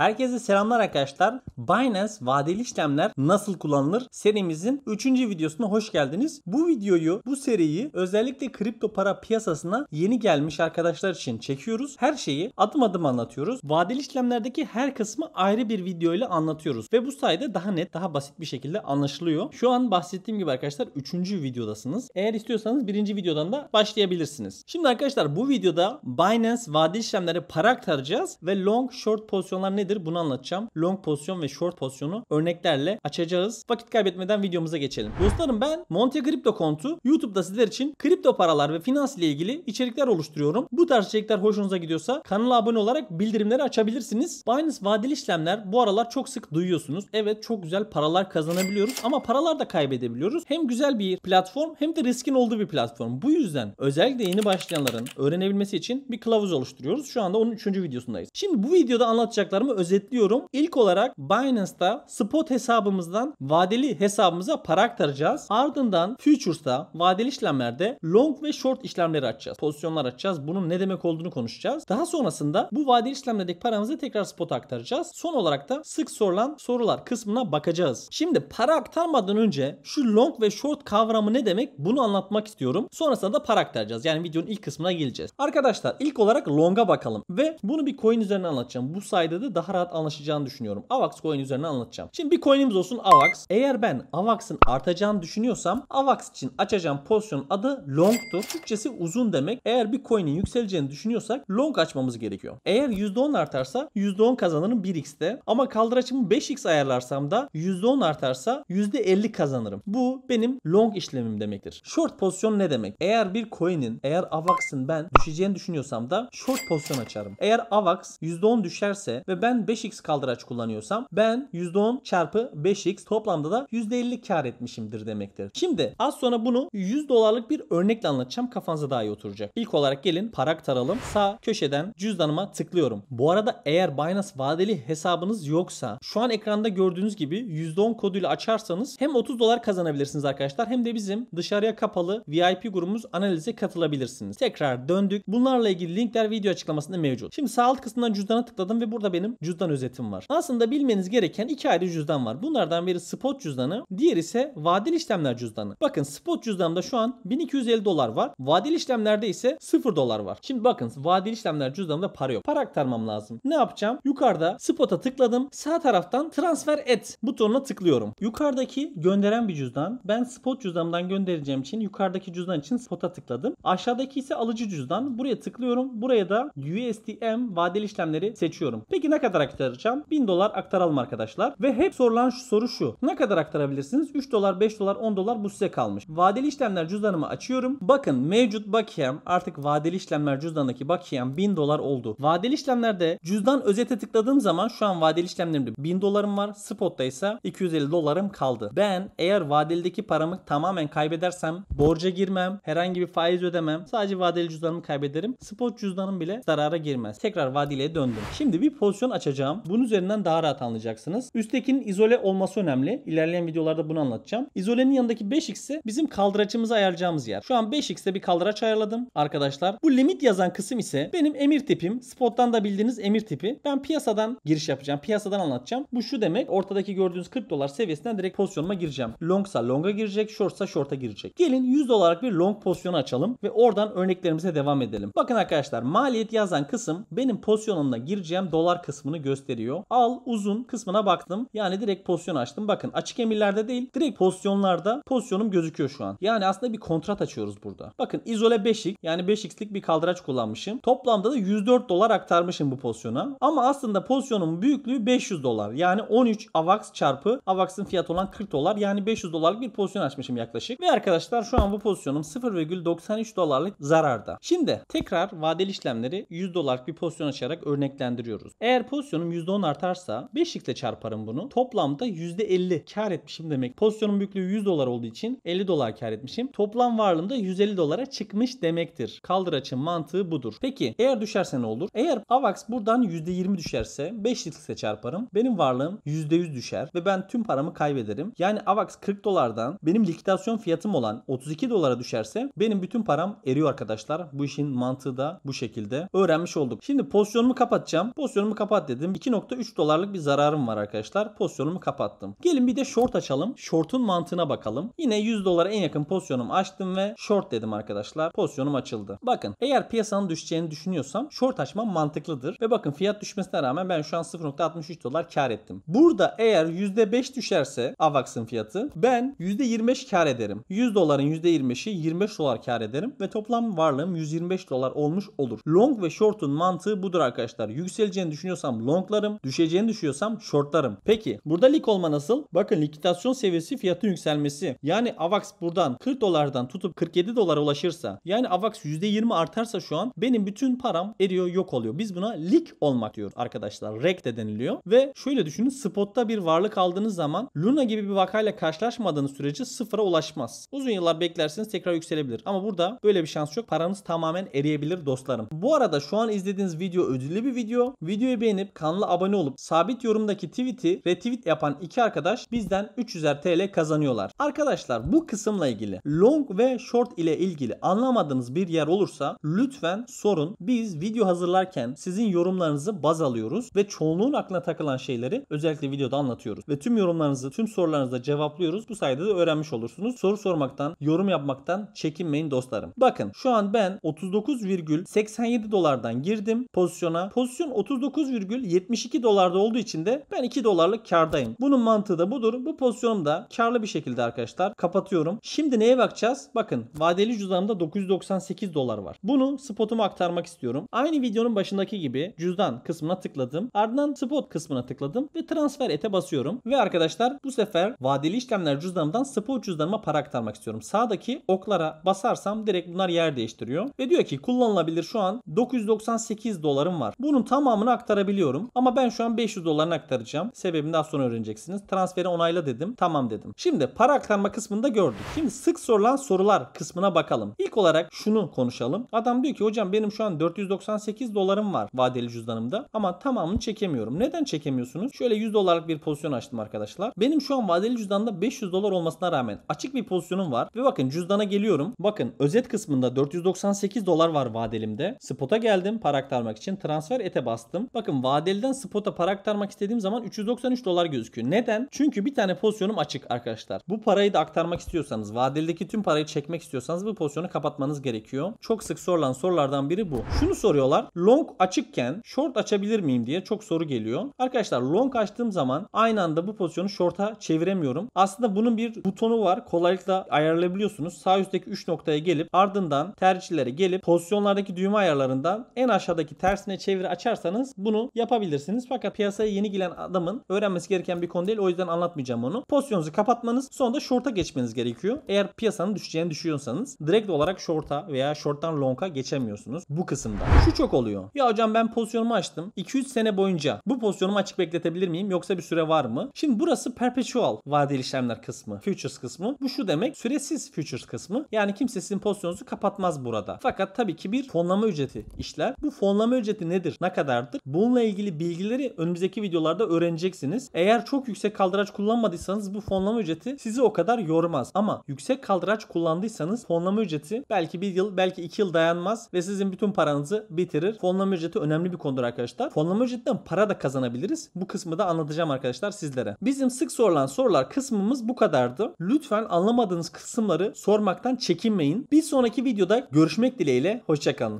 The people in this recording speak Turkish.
Herkese selamlar arkadaşlar. Binance vadeli işlemler nasıl kullanılır serimizin 3. videosuna hoş geldiniz. Bu videoyu, bu seriyi özellikle kripto para piyasasına yeni gelmiş arkadaşlar için çekiyoruz. Her şeyi adım adım anlatıyoruz. Vadeli işlemlerdeki her kısmı ayrı bir video ile anlatıyoruz ve bu sayede daha net, daha basit bir şekilde anlaşılıyor. Şu an bahsettiğim gibi arkadaşlar 3. videodasınız. Eğer istiyorsanız 1. videodan da başlayabilirsiniz. Şimdi arkadaşlar bu videoda Binance vadeli işlemlere para aktaracağız ve long short pozisyonlar nedir nedir bunu anlatacağım. Long pozisyon ve short pozisyonu örneklerle açacağız. Vakit kaybetmeden videomuza geçelim. Dostlarım ben Monte Crypto kontu YouTube'da sizler için kripto paralar ve finans ile ilgili içerikler oluşturuyorum. Bu tarz içerikler hoşunuza gidiyorsa kanala abone olarak bildirimleri açabilirsiniz. Binance vadeli işlemler bu aralar çok sık duyuyorsunuz. Evet çok güzel paralar kazanabiliyoruz ama paralar da kaybedebiliyoruz. Hem güzel bir platform hem de riskin olduğu bir platform. Bu yüzden özellikle yeni başlayanların öğrenebilmesi için bir kılavuz oluşturuyoruz. Şu anda onun 3. videosundayız. Şimdi bu videoda anlatacaklarım videomu özetliyorum. İlk olarak Binance'da spot hesabımızdan vadeli hesabımıza para aktaracağız. Ardından futures'ta vadeli işlemlerde long ve short işlemleri açacağız. Pozisyonlar açacağız. Bunun ne demek olduğunu konuşacağız. Daha sonrasında bu vadeli işlemlerdeki paramızı tekrar spot aktaracağız. Son olarak da sık sorulan sorular kısmına bakacağız. Şimdi para aktarmadan önce şu long ve short kavramı ne demek bunu anlatmak istiyorum. Sonrasında da para aktaracağız. Yani videonun ilk kısmına geleceğiz. Arkadaşlar ilk olarak long'a bakalım ve bunu bir coin üzerine anlatacağım. Bu sayede de daha rahat anlaşacağını düşünüyorum. AVAX coin üzerine anlatacağım. Şimdi bir coinimiz olsun AVAX. Eğer ben AVAX'ın artacağını düşünüyorsam AVAX için açacağım pozisyonun adı long'tur. Türkçesi uzun demek. Eğer bir coin'in yükseleceğini düşünüyorsak long açmamız gerekiyor. Eğer %10 artarsa %10 kazanırım 1x'te. Ama kaldıraçımı 5x ayarlarsam da %10 artarsa %50 kazanırım. Bu benim long işlemim demektir. Short pozisyon ne demek? Eğer bir coin'in eğer AVAX'ın ben düşeceğini düşünüyorsam da short pozisyon açarım. Eğer AVAX %10 düşerse ve ben ben 5x kaldıraç kullanıyorsam ben %10 çarpı 5x toplamda da %50 kar etmişimdir demektir. Şimdi az sonra bunu 100 dolarlık bir örnekle anlatacağım. Kafanıza daha iyi oturacak. İlk olarak gelin para aktaralım. Sağ köşeden cüzdanıma tıklıyorum. Bu arada eğer Binance vadeli hesabınız yoksa şu an ekranda gördüğünüz gibi %10 koduyla açarsanız hem 30 dolar kazanabilirsiniz arkadaşlar hem de bizim dışarıya kapalı VIP grubumuz analize katılabilirsiniz. Tekrar döndük. Bunlarla ilgili linkler video açıklamasında mevcut. Şimdi sağ alt kısmından cüzdana tıkladım ve burada benim cüzdan özetim var. Aslında bilmeniz gereken iki ayrı cüzdan var. Bunlardan biri spot cüzdanı, diğer ise vadeli işlemler cüzdanı. Bakın spot cüzdanımda şu an 1250 dolar var. Vadeli işlemlerde ise 0 dolar var. Şimdi bakın vadeli işlemler cüzdanımda para yok. Para aktarmam lazım. Ne yapacağım? Yukarıda spota tıkladım. Sağ taraftan transfer et butonuna tıklıyorum. Yukarıdaki gönderen bir cüzdan. Ben spot cüzdanımdan göndereceğim için yukarıdaki cüzdan için spota tıkladım. Aşağıdaki ise alıcı cüzdan. Buraya tıklıyorum. Buraya da USDM vadeli işlemleri seçiyorum. Peki ne kadar kadar aktaracağım? 1000 dolar aktaralım arkadaşlar. Ve hep sorulan şu soru şu. Ne kadar aktarabilirsiniz? 3 dolar, 5 dolar, 10 dolar bu size kalmış. Vadeli işlemler cüzdanımı açıyorum. Bakın mevcut bakiyem artık vadeli işlemler cüzdanındaki bakiyem 1000 dolar oldu. Vadeli işlemlerde cüzdan özete tıkladığım zaman şu an vadeli işlemlerimde 1000 dolarım var. Spot'ta ise 250 dolarım kaldı. Ben eğer vadelideki paramı tamamen kaybedersem borca girmem. Herhangi bir faiz ödemem. Sadece vadeli cüzdanımı kaybederim. Spot cüzdanım bile zarara girmez. Tekrar vadeliye döndüm. Şimdi bir pozisyon açacağım. Bunun üzerinden daha rahat anlayacaksınız. Üsttekinin izole olması önemli. İlerleyen videolarda bunu anlatacağım. İzolenin yanındaki 5x'i bizim kaldıraçımızı ayarlayacağımız yer. Şu an 5x'te bir kaldıraç ayarladım arkadaşlar. Bu limit yazan kısım ise benim emir tipim. Spot'tan da bildiğiniz emir tipi. Ben piyasadan giriş yapacağım. Piyasadan anlatacağım. Bu şu demek ortadaki gördüğünüz 40 dolar seviyesinden direkt pozisyonuma gireceğim. Longsa longa girecek, shortsa shorta girecek. Gelin 100 dolarlık bir long pozisyonu açalım ve oradan örneklerimize devam edelim. Bakın arkadaşlar maliyet yazan kısım benim pozisyonumda gireceğim dolar kısmı kısmını gösteriyor. Al uzun kısmına baktım. Yani direkt pozisyon açtım. Bakın açık emirlerde değil direkt pozisyonlarda pozisyonum gözüküyor şu an. Yani aslında bir kontrat açıyoruz burada. Bakın izole 5x yani 5x'lik bir kaldıraç kullanmışım. Toplamda da 104 dolar aktarmışım bu pozisyona. Ama aslında pozisyonumun büyüklüğü 500 dolar. Yani 13 AVAX çarpı AVAX'ın fiyatı olan 40 dolar. Yani 500 dolarlık bir pozisyon açmışım yaklaşık. Ve arkadaşlar şu an bu pozisyonum 0,93 dolarlık zararda. Şimdi tekrar vadeli işlemleri 100 dolarlık bir pozisyon açarak örneklendiriyoruz. Eğer pozisyon pozisyonum %10 artarsa 5 ile çarparım bunu. Toplamda %50 kar etmişim demek. Pozisyonun büyüklüğü 100 dolar olduğu için 50 dolar kar etmişim. Toplam varlığımda 150 dolara çıkmış demektir. Kaldıraçın mantığı budur. Peki eğer düşerse ne olur? Eğer AVAX buradan %20 düşerse 5 ile çarparım. Benim varlığım %100 düşer ve ben tüm paramı kaybederim. Yani AVAX 40 dolardan benim likidasyon fiyatım olan 32 dolara düşerse benim bütün param eriyor arkadaşlar. Bu işin mantığı da bu şekilde öğrenmiş olduk. Şimdi pozisyonumu kapatacağım. Pozisyonumu kapat dedim. 2.3 dolarlık bir zararım var arkadaşlar. Pozisyonumu kapattım. Gelin bir de short açalım. Short'un mantığına bakalım. Yine 100 dolara en yakın pozisyonumu açtım ve short dedim arkadaşlar. Pozisyonum açıldı. Bakın eğer piyasanın düşeceğini düşünüyorsam short açmam mantıklıdır. Ve bakın fiyat düşmesine rağmen ben şu an 0.63 dolar kar ettim. Burada eğer %5 düşerse AVAX'ın fiyatı ben %25 kar ederim. 100 doların %25'i 25 dolar kar ederim ve toplam varlığım 125 dolar olmuş olur. Long ve short'un mantığı budur arkadaşlar. Yükseleceğini düşünüyorsam düşüyorsam longlarım, düşeceğini düşüyorsam shortlarım. Peki burada lik olma nasıl? Bakın likitasyon seviyesi fiyatın yükselmesi. Yani AVAX buradan 40 dolardan tutup 47 dolara ulaşırsa yani AVAX %20 artarsa şu an benim bütün param eriyor yok oluyor. Biz buna lik olmak diyor arkadaşlar. Rek de deniliyor. Ve şöyle düşünün spotta bir varlık aldığınız zaman Luna gibi bir vakayla karşılaşmadığınız sürece sıfıra ulaşmaz. Uzun yıllar beklersiniz tekrar yükselebilir. Ama burada böyle bir şans yok. Paranız tamamen eriyebilir dostlarım. Bu arada şu an izlediğiniz video ödüllü bir video. Videoyu beğenin beğenip kanala abone olup sabit yorumdaki tweet'i retweet yapan iki arkadaş bizden 300'er TL kazanıyorlar. Arkadaşlar bu kısımla ilgili long ve short ile ilgili anlamadığınız bir yer olursa lütfen sorun. Biz video hazırlarken sizin yorumlarınızı baz alıyoruz ve çoğunluğun aklına takılan şeyleri özellikle videoda anlatıyoruz. Ve tüm yorumlarınızı, tüm sorularınızı da cevaplıyoruz. Bu sayede de öğrenmiş olursunuz. Soru sormaktan, yorum yapmaktan çekinmeyin dostlarım. Bakın şu an ben 39,87 dolardan girdim pozisyona. Pozisyon 39, 72 dolarda olduğu için de ben 2 dolarlık kardayım. Bunun mantığı da budur. Bu pozisyonum da karlı bir şekilde arkadaşlar kapatıyorum. Şimdi neye bakacağız? Bakın vadeli cüzdanımda 998 dolar var. Bunu spotuma aktarmak istiyorum. Aynı videonun başındaki gibi cüzdan kısmına tıkladım. Ardından spot kısmına tıkladım ve transfer ete basıyorum. Ve arkadaşlar bu sefer vadeli işlemler cüzdanımdan spot cüzdanıma para aktarmak istiyorum. Sağdaki oklara basarsam direkt bunlar yer değiştiriyor. Ve diyor ki kullanılabilir şu an 998 dolarım var. Bunun tamamını aktarabiliyorum biliyorum. Ama ben şu an 500 dolarını aktaracağım. Sebebini daha sonra öğreneceksiniz. Transferi onayla dedim. Tamam dedim. Şimdi para aktarma kısmında gördük. Şimdi sık sorulan sorular kısmına bakalım. İlk olarak şunu konuşalım. Adam diyor ki hocam benim şu an 498 dolarım var vadeli cüzdanımda ama tamamını çekemiyorum. Neden çekemiyorsunuz? Şöyle 100 dolarlık bir pozisyon açtım arkadaşlar. Benim şu an vadeli cüzdanda 500 dolar olmasına rağmen açık bir pozisyonum var ve bakın cüzdana geliyorum. Bakın özet kısmında 498 dolar var vadelimde. Spot'a geldim para aktarmak için transfer ete bastım. Bakın vadeliden spota para aktarmak istediğim zaman 393 dolar gözüküyor. Neden? Çünkü bir tane pozisyonum açık arkadaşlar. Bu parayı da aktarmak istiyorsanız, vadeldeki tüm parayı çekmek istiyorsanız bu pozisyonu kapatmanız gerekiyor. Çok sık sorulan sorulardan biri bu. Şunu soruyorlar. Long açıkken short açabilir miyim diye çok soru geliyor. Arkadaşlar long açtığım zaman aynı anda bu pozisyonu short'a çeviremiyorum. Aslında bunun bir butonu var. Kolaylıkla ayarlayabiliyorsunuz. Sağ üstteki 3 noktaya gelip ardından tercihlere gelip pozisyonlardaki düğme ayarlarından en aşağıdaki tersine çeviri açarsanız bunu yapabilirsiniz. Fakat piyasaya yeni gelen adamın öğrenmesi gereken bir konu değil. O yüzden anlatmayacağım onu. Pozisyonunuzu kapatmanız sonra da short'a geçmeniz gerekiyor. Eğer piyasanın düşeceğini düşünüyorsanız direkt olarak short'a veya short'tan long'a geçemiyorsunuz bu kısımda. Şu çok oluyor. Ya hocam ben pozisyonumu açtım. 2-3 sene boyunca bu pozisyonumu açık bekletebilir miyim yoksa bir süre var mı? Şimdi burası perpetual vadeli işlemler kısmı. Futures kısmı. Bu şu demek süresiz futures kısmı. Yani kimse sizin pozisyonunuzu kapatmaz burada. Fakat tabii ki bir fonlama ücreti işler. Bu fonlama ücreti nedir? Ne kadardır? Bununla ilgili bilgileri önümüzdeki videolarda öğreneceksiniz. Eğer çok yüksek kaldıraç kullanmadıysanız bu fonlama ücreti sizi o kadar yormaz. Ama yüksek kaldıraç kullandıysanız fonlama ücreti belki bir yıl belki iki yıl dayanmaz ve sizin bütün paranızı bitirir. Fonlama ücreti önemli bir konudur arkadaşlar. Fonlama ücretten para da kazanabiliriz. Bu kısmı da anlatacağım arkadaşlar sizlere. Bizim sık sorulan sorular kısmımız bu kadardı. Lütfen anlamadığınız kısımları sormaktan çekinmeyin. Bir sonraki videoda görüşmek dileğiyle. Hoşçakalın.